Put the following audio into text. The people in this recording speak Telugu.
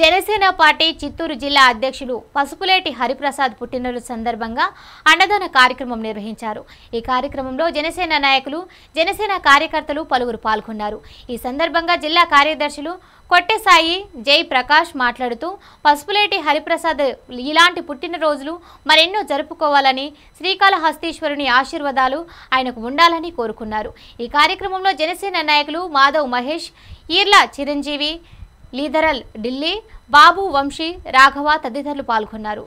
జనసేన పార్టీ చిత్తూరు జిల్లా అధ్యక్షులు పసుపులేటి హరిప్రసాద్ పుట్టినరోజు సందర్భంగా అన్నదాన కార్యక్రమం నిర్వహించారు ఈ కార్యక్రమంలో జనసేన నాయకులు జనసేన కార్యకర్తలు పలువురు పాల్గొన్నారు ఈ సందర్భంగా జిల్లా కార్యదర్శులు కొట్టెసాయి జై ప్రకాష్ మాట్లాడుతూ పసుపులేటి హరిప్రసాద్ ఇలాంటి పుట్టినరోజులు మరెన్నో జరుపుకోవాలని శ్రీకాళహస్తీశ్వరుని ఆశీర్వాదాలు ఆయనకు ఉండాలని కోరుకున్నారు ఈ కార్యక్రమంలో జనసేన నాయకులు మాధవ్ మహేష్ ఈర్ల చిరంజీవి లీదరల్ ఢిల్లీ బాబు వంశీ రాఘవ తదితరులు పాల్గొన్నారు